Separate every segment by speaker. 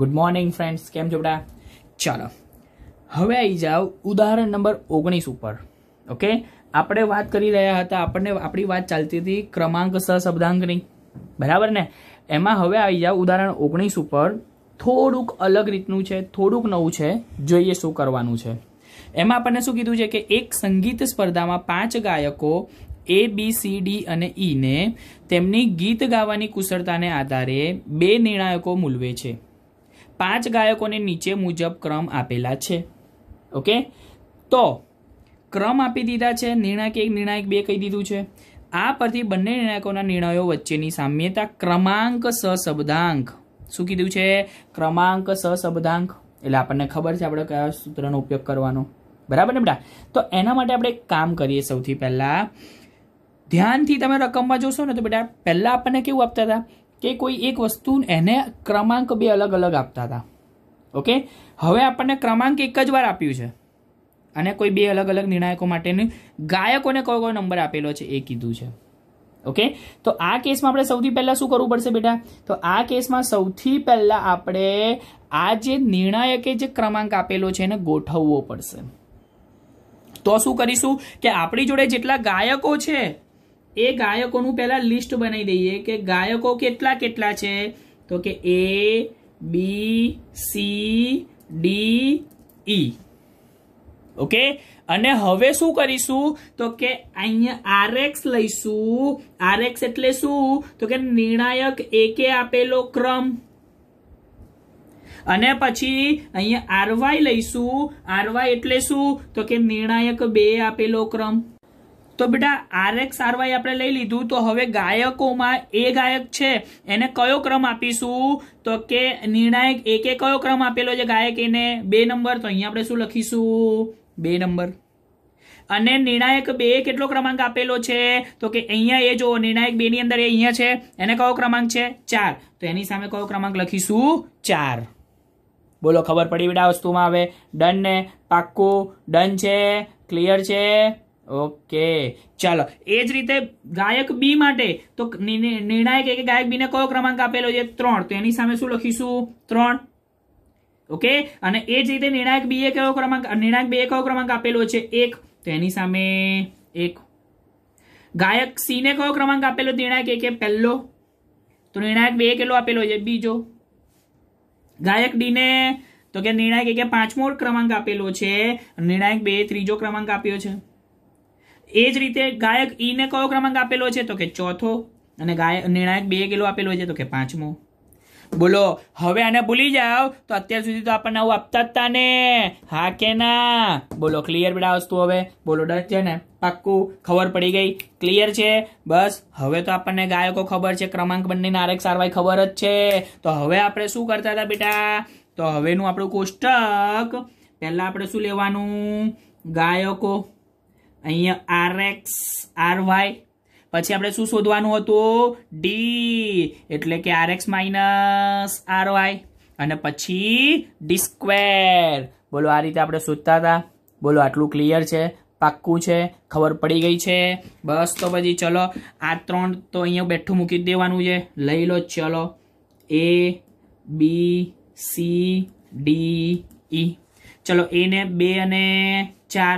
Speaker 1: good morning friends કેમ છો બધા ચાલો હવે આવી જાઓ ઉદાહરણ નંબર ઓગણીસ ઉપર ઓકે આપણે વાત કરી રહ્યા હતા આપણને આપણી વાત ચાલતી હતી ક્રમાંક સશબ્દાંકની બરાબર ને એમાં હવે આવી જાઓ ઉદાહરણ ઓગણીસ ઉપર થોડુંક અલગ રીતનું છે થોડુંક નવું છે જોઈએ શું કરવાનું છે એમાં આપણને શું કીધું છે કે એક સંગીત સ્પર્ધામાં પાંચ ગાયકો એ બી સી ડી અને ઈને e તેમની ગીત ગાવાની કુશળતાને આધારે બે નિર્ણાયકો મૂલવે છે પાંચ ગાયકોને નીચે મુજબ ક્રમ આપેલા છે ઓકે તો ક્રમ આપી દીધા છે નિર્ણાયક એક નિર્ણાયક બે કહી દીધું છે આ પરથી બંને નિર્ણાયકોના નિર્ણયો વચ્ચેની સામ્યતા ક્રમાંક સશબ્દાંક શું કીધું છે ક્રમાંક સશબ્દાંક એટલે આપણને ખબર છે આપણે કયા સૂત્રનો ઉપયોગ કરવાનો બરાબર ને બેટા તો એના માટે આપણે એક કામ કરીએ સૌથી પહેલાં ધ્યાનથી તમે રકમમાં જોશો ને તો બેટા પહેલાં આપણને કેવું આપતા હતા કે કોઈ એક વસ્તુ એને ક્રમાંક બે અલગ અલગ આપતા હતા ઓકે હવે આપણને ક્રમાંક એક જ વાર આપ્યું છે અને કોઈ બે અલગ અલગ નિર્ણાયકો માટેની ગાયકોને કયો કયો નંબર આપેલો છે એ કીધું છે ઓકે તો આ કેસમાં આપણે સૌથી પહેલાં શું કરવું પડશે બેટા તો આ કેસમાં સૌથી પહેલાં આપણે આ જે નિર્ણાયકે જે ક્રમાંક આપેલો છે એને ગોઠવવો પડશે તો શું કરીશું કે આપણી જોડે જેટલા ગાયકો છે એ ગાયકોનું પહેલાં લિસ્ટ બનાવી દઈએ કે ગાયકો કેટલા કેટલા છે તો કે A B C D E okay અને હવે શું કરીશું તો કે અહીંયા આરએક્સ લઈશું આરએક્સ એટલે શું તો કે નિર્ણાયક એકે આપેલો ક્રમ અને પછી અહીંયા આરવાય લઈશું આરવાય એટલે શું તો કે નિર્ણાયક બે આપેલો ક્રમ તો બેટા આર આરએક્સ આરવાય આપણે લઈ લીધું તો હવે ગાયકોમાં એ ગાયક છે એને કયો ક્રમ આપીશું તો કે નિર્ણાયક એકે કયો ક્રમ આપેલો છે ગાયક એને બે નંબર તો અહીંયા આપણે શું લખીશું બે નંબર અને નિર્ણાયક બે કેટલો ક્રમાંક આપેલો છે તો કે અહીંયા એ જો નિર્ણાયક બે ની અંદર એ અહીંયા છે એને કયો ક્રમાંક છે ચાર તો એની સામે કયો ક્રમાંક લખીશું ચાર બોલો ખબર પડી બેટા વસ્તુમાં હવે ડન ને પાક્કું ડન છે ક્લિયર છે ઓકે ચાલો એ જ રીતે ગાયક બી માટે તો નિર્ણાયક કે ગાયક બી ને કયો ક્રમાંક આપેલો છે ત્રણ તો એની સામે શું લખીશું ત્રણ ઓકે અને એ જ રીતે નિર્ણાયક બી એ કયો ક્રમાંક નિર્ણાયક બી એ કયો ક્રમાંક આપેલો છે એક તો એની સામે એક ગાયક સી ને કયો ક્રમાંક આપેલો નિર્ણાયક એક પહેલો તો નિર્ણાયક બે કેટલો આપેલો છે બીજો ગાયક ડી ને તો કે નિર્ણાયક એક પાંચમો ક્રમાંક આપેલો છે નિર્ણાયક બે ત્રીજો ક્રમાંક આપ્યો છે એ જ રીતે ગાયક ઈને કયો ક્રમાંક આપેલો છે તો કે ચોથો અને ગાય નિર્ણાયક બે કિલો આપેલો છે તો કે પાંચમો બોલો હવે આને ભૂલી જાઓ તો અત્યાર સુધી તો આપણને આવું આપતા હતા ને હા કે ના બોલો ક્લિયર બેટા વસ્તુ હવે બોલો ડર છે ને પાક્કું ખબર પડી ગઈ ક્લિયર છે બસ હવે તો આપણને ગાયકો ખબર છે ક્રમાંક બંનેના આરેક સારવાય ખબર જ છે તો હવે આપણે શું કરતા હતા બેટા તો હવેનું આપણું કોષ્ટક પહેલાં આપણે શું લેવાનું ગાયકો અહીંયા આર એક્સ આર વાય પછી આપણે શું શોધવાનું હતું ડી એટલે કે R X minus R Y અને પછી ડી સ્ક્વેર બોલો આ રીતે આપણે શોધતા હતા બોલો આટલું ક્લિયર છે પાક્કું છે ખબર પડી ગઈ છે બસ તો પછી ચલો આ ત્રણ તો અહીંયા બેઠું મૂકી દેવાનું છે લઈ લો ચલો એ બી સી ડી ઈ ચલો એને બે અને ચાર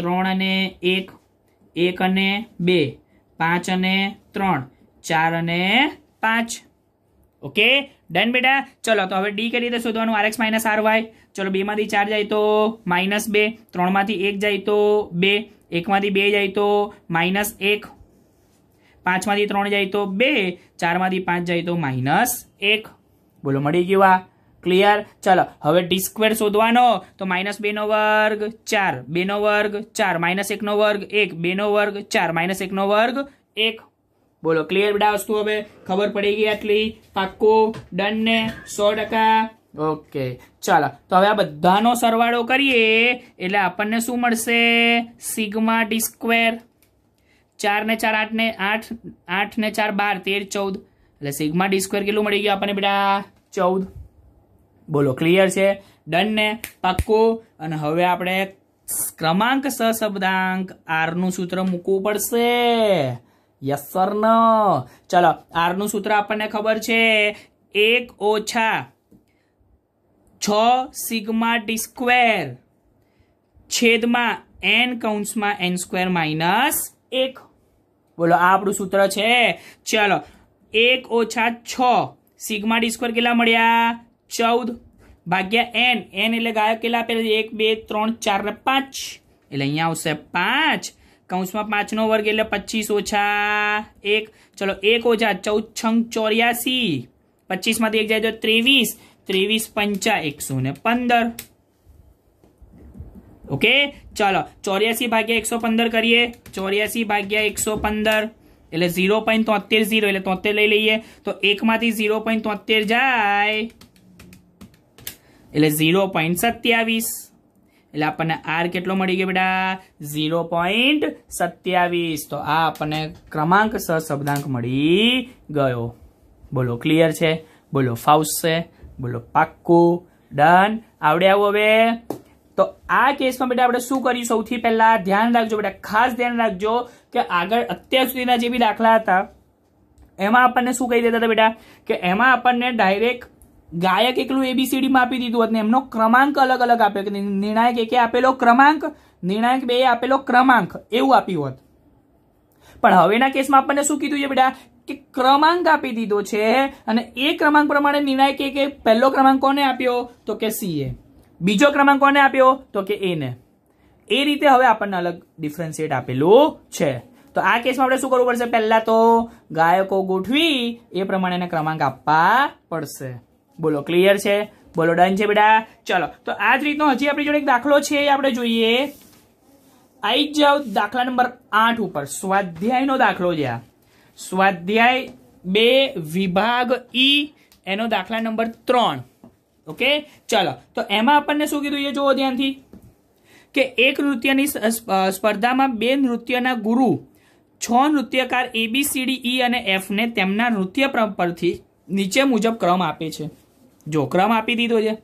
Speaker 1: ત્રણ અને એક એક અને બે પાંચ અને ત્રણ ચાર અને પાંચ ઓકે ડન બેટા ચલો તો હવે ડી કઈ રીતે શોધવાનું આરએક્સ માઇનસ આર વાય ચલો બેમાંથી ચાર જાય તો માઇનસ બે ત્રણમાંથી એક જાય તો બે એકમાંથી બે જાય તો માઇનસ એક પાંચમાંથી ત્રણ જાય તો બે ચારમાંથી પાંચ જાય તો માઇનસ એક બોલો મળી ગયું આ ક્લિયર ચલો હવે ટી સ્ક્વેર શોધવાનો તો માઇનસ બેનો વર્ગ ચાર બેનો વર્ગ ચાર માઇનસ એકનો વર્ગ એક બેનો વર્ગ ચાર માઇનસ એકનો વર્ગ એક બોલો ક્લિયર બધા વસ્તુ હવે ખબર પડી ગઈ આટલી પાક્કું ડન ને સો ટકા ઓકે ચાલો તો હવે આ બધાનો સરવાળો કરીએ એટલે આપણને શું મળશે સિગ્મા ટી સ્ક્વેર ચાર ને ચાર આઠ ને આઠ આઠ ને ચાર બાર તેર ચૌદ એટલે સિગમા ડી સ્ક્વેર કેટલું મળી ગયું આપણને બધા ચૌદ બોલો ક્લિયર છે ડન ને પાક્કું અને હવે આપણે ક્રમાંક સશબ્દાંક આરનું સૂત્ર મૂકવું પડશે યસ સર ન ચલો આરનું સૂત્ર આપણને ખબર છે એક ઓછા છ સિગ્મા ટી સ્ક્વેર છેદમાં એન કૌંસમાં એન સ્ક્વેર માઇનસ એક બોલો આ આપણું સૂત્ર છે ચલો એક ઓછા છ સિગમા ડી સ્ક્વેર કેટલા મળ્યા 14 / n n એટલે ગાયો કેલા પેલે 1 2 3 4 5 એટલે અહીં આવશે 5 (5 નો વર્ગ એટલે 25 - 1) चलो 1 - 14 84 25 માંથી 1 જાય તો 23 23 5 115 ओके चलो 84 / 115 करिए 84 / 115 એટલે 0.73 0 એટલે 73 લઈ લઈએ તો 1 માંથી 0.73 જાય એટલે ઝીરો પોઈન્ટ સત્યાવીસ એટલે આપણને આર કેટલો મળી ગયો બેટા ઝીરો પોઈન્ટ સત્યાવીસ તો આ આપણને ક્રમાંક સહ શબ્દાંક મળી ગયો બોલો ક્લિયર છે બોલો ફાવશે બોલો પાક્કું ડન આવડે આવું હવે તો આ કેસમાં બેટા આપણે શું કર્યું સૌથી પહેલા ધ્યાન રાખજો બેટા ખાસ ધ્યાન રાખજો કે આગળ અત્યાર સુધીના જે બી દાખલા હતા એમાં આપણને શું કહી દેતા હતા બેટા કે એમાં આપણને ડાયરેક્ટ ગાયક એકલું એબીસીડીમાં આપી દીધું હતું એમનો ક્રમાંક અલગ અલગ આપ્યો કે નિર્ણાયક એકે આપેલો ક્રમાંક નિર્ણાયક બે આપેલો ક્રમાંક એવું આપ્યું હોત પણ હવેના કેસમાં આપણને શું કીધું છે બેટા કે ક્રમાંક આપી દીધો છે અને એ ક્રમાંક પ્રમાણે નિર્ણાયક એકે પહેલો ક્રમાંક કોને આપ્યો તો કે સીએ બીજો ક્રમાંક કોને આપ્યો તો કે એને એ રીતે હવે આપણને અલગ ડિફરન્સિએટ આપેલું છે તો આ કેસમાં આપણે શું કરવું પડશે પહેલાં તો ગાયકો ગોઠવી એ પ્રમાણેના ક્રમાંક આપવા પડશે બોલો ક્લિયર છે બોલો ડન છે બેટા ચલો તો આ જ રીતનો હજી આપણી જોડે એક દાખલો છે આપણે જોઈએ આવી જાઓ દાખલા નંબર આઠ ઉપર સ્વાધ્યાયનો દાખલો છે સ્વાધ્યાય બે વિભાગ ઈ એનો દાખલા નંબર ત્રણ ઓકે ચલો તો એમાં આપણને શું કીધું એ જોવો ધ્યાનથી કે એક નૃત્યની સ્પર્ધામાં બે નૃત્યના ગુરુ છ નૃત્યકાર એબીસીડી ઈ e અને એફને તેમના નૃત્ય પરથી નીચે મુજબ ક્રમ આપે છે જો ક્રમ આપી દીધો છે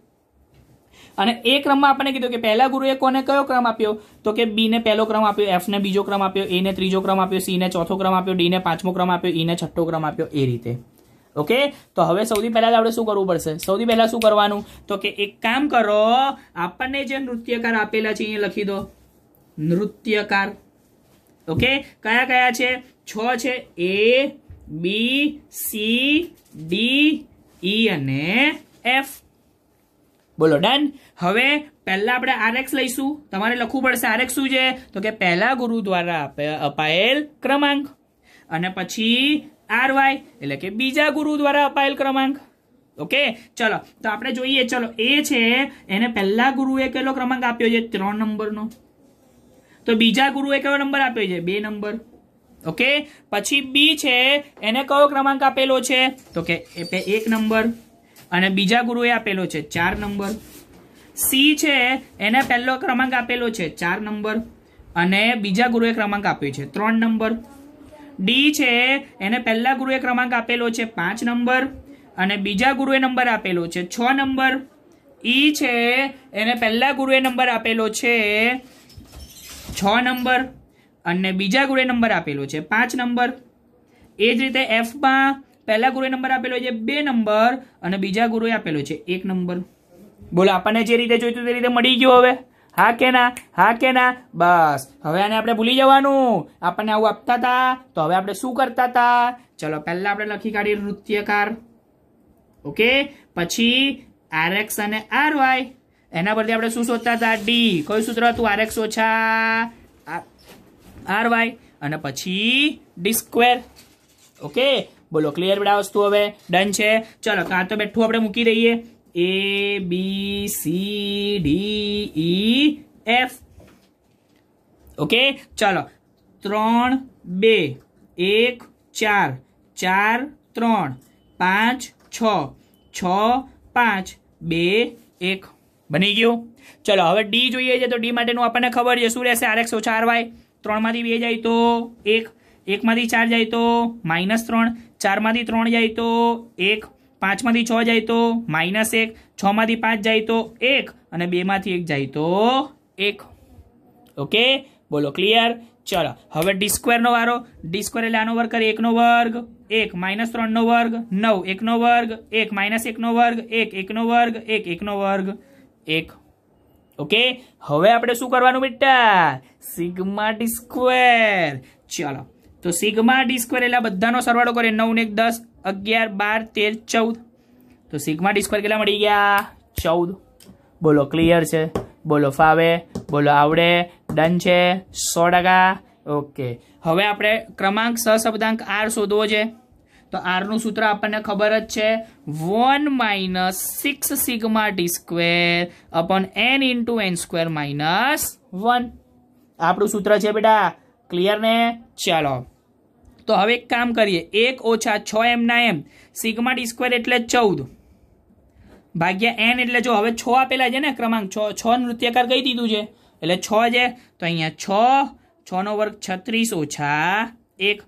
Speaker 1: અને એ ક્રમમાં આપણે કીધું કે પહેલા ગુરુએ કોને કયો ક્રમ આપ્યો તો કે બીને પહેલો ક્રમ આપ્યો એફને બીજો ક્રમ આપ્યો એને ત્રીજો ક્રમ આપ્યો સી ને ચોથો ક્રમ આપ્યો ડી ને પાંચમો ક્રમ આપ્યો ઈ ને છઠ્ઠો ક્રમ આપ્યો એ રીતે ઓકે તો હવે સૌથી પહેલાં આપણે શું કરવું પડશે સૌથી પહેલાં શું કરવાનું તો કે એક કામ કરો આપણને જે નૃત્યકાર આપેલા છે એ લખી દો નૃત્યકાર ઓકે કયા કયા છે છ છે એ બી સી ડી ઈ અને એફ બોલો ડન હવે પહેલા આપણે આરએક્સ લઈશું તમારે લખવું પડશે આરએક્સ શું છે તો કે પહેલા ગુરુ દ્વારા અપાયેલ ક્રમાંક અને પછી આર વાય એટલે કે બીજા ગુરુ દ્વારા અપાયેલ ક્રમાંક ઓકે ચલો તો આપણે જોઈએ ચલો એ છે એને પહેલા ગુરુએ કેટલો ક્રમાંક આપ્યો છે ત્રણ નંબરનો તો બીજા ગુરુએ કયો નંબર આપ્યો છે બે નંબર ઓકે પછી બી છે એને કયો ક્રમાંક આપેલો છે તો કે એક નંબર અને બીજા ગુરુએ આપેલો છે ચાર નંબર સી છે એને પહેલો ક્રમાંક આપેલો છે ચાર નંબર અને બીજા ગુરુએ ક્રમાંક આપ્યો છે ત્રણ નંબર ડી છે એને પહેલા ગુરુએ ક્રમાંક આપેલો છે પાંચ નંબર અને બીજા ગુરુએ નંબર આપેલો છે છ નંબર ઈ છે એને પહેલા ગુરુએ નંબર આપેલો છે છ નંબર અને બીજા ગુરુએ નંબર આપેલો છે પાંચ નંબર એ જ રીતે એફમાં પહેલા ગુરુએ નંબર આપેલો છે બે નંબર અને બીજા ગુરુએ આપેલો છે એક નંબર બોલો આપણને જે રીતે જોઈતું તે રીતે મળી ગયું હવે હા કે ના હા કે ના બસ હવે આને આપણે ભૂલી જવાનું આપણને આવું આપતા હતા તો હવે આપણે શું કરતા હતા ચલો પહેલા આપણે લખી કાઢીએ નૃત્યકાર ઓકે પછી આર એક્સ અને આર વાય એના પરથી આપણે શું શોધતા હતા ડી કયું સૂત્ર હતું એક્સ ઓછા આર વાય અને પછી ડી સ્ક્વેર ઓકે બોલો ક્લિયર બેટા વસ્તુ હવે ડન છે ચલો કાં તો બેઠું આપણે મૂકી દઈએ A B C D E F okay ચલો ત્રણ બે એક ચાર ચાર ત્રણ પાંચ છ છ પાંચ બે એક બની ગયું ચલો હવે ડી જોઈએ છે તો ડી માટેનું આપણને ખબર છે શું રહેશે આરએક્સ ઓછા આર વાય ત્રણમાંથી બે જાય તો એક એકમાંથી ચાર જાય તો માઇનસ ત્રણ ચારમાંથી ત્રણ જાય તો એક પાંચમાંથી છ જાય તો માઇનસ એક છમાંથી પાંચ જાય તો એક અને બેમાંથી એક જાય તો એક ઓકે બોલો ક્લિયર ચલો હવે ડી સ્ક્વેરનો વારો ડી સ્ક્વેર એટલે આનો વર્ગ કરી એકનો વર્ગ એક માઇનસ ત્રણનો વર્ગ નવ એકનો વર્ગ એક માઇનસ એકનો વર્ગ એક એકનો વર્ગ એક એકનો વર્ગ એક ઓકે હવે આપણે શું કરવાનું બેટા સિગ્મા ડી સ્ક્વેર ચલો તો સિગ્મા ડી સ્ક્વેર એટલે બધાનો સરવાળો કરે નવ ને એક દસ અગિયાર બાર તેર ચૌદ તો સિગ્મા ડી સ્ક્વેર કેટલા મળી ગયા ચૌદ બોલો ક્લિયર છે બોલો ફાવે બોલો આવડે ડન છે સો ટકા ઓકે હવે આપણે ક્રમાંક સહશબ્દાંક આર શોધવો છે તો આરનું સૂત્ર આપણને ખબર જ છે one minus six sigma D square upon N into N square minus one આપણું સૂત્ર છે બેટા ક્લિયર ને ચાલો તો હવે એક કામ કરીએ એક ઓછા છ એમના એમ સિગ્મા ડી સ્ક્વેર એટલે ચૌદ ભાગ્યા એન એટલે જો હવે છ આપેલા છે ને ક્રમાંક છ છ નૃત્યકાર કહી દીધું છે એટલે છ છે તો અહીંયા છ છનો વર્ગ છત્રીસ ઓછા એક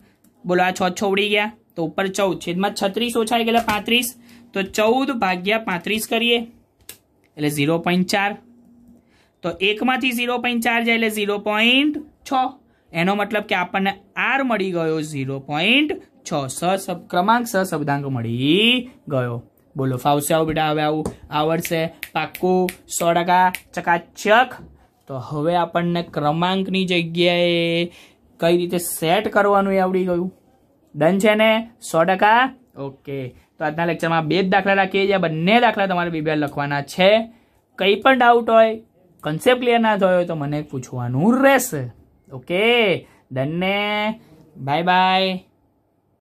Speaker 1: બોલો આ છ છ ઉડી ગયા તો ઉપર ચૌદ છેદમાં છત્રીસ ઓછા એટલે પાંત્રીસ તો ચૌદ ભાગ્યા પાંત્રીસ કરીએ એટલે ઝીરો પોઈન્ટ ચાર તો એકમાંથી ઝીરો પોઈન્ટ ચાર જાય એટલે ઝીરો પોઈન્ટ છ એનો મતલબ કે આપણને આર મળી ગયો ઝીરો પોઈન્ટ છ સ ક્રમાંક સ શબ્દાંક મળી ગયો બોલો ફાવશે આવું બેટા હવે આવું આવડશે પાક્કું સો ટકા ચકાચક તો હવે આપણને ક્રમાંકની જગ્યાએ કઈ રીતે સેટ કરવાનું એ આવડી ગયું ડન છે ને સો ટકા ઓકે તો આજના લેક્ચરમાં બે જ દાખલા રાખીએ છીએ બંને દાખલા તમારે બીબીઆર લખવાના છે કંઈ પણ ડાઉટ હોય કન્સેપ્ટ ક્લિયર ના થયો હોય તો મને પૂછવાનું રહેશે ok đến nè ờ, bye bye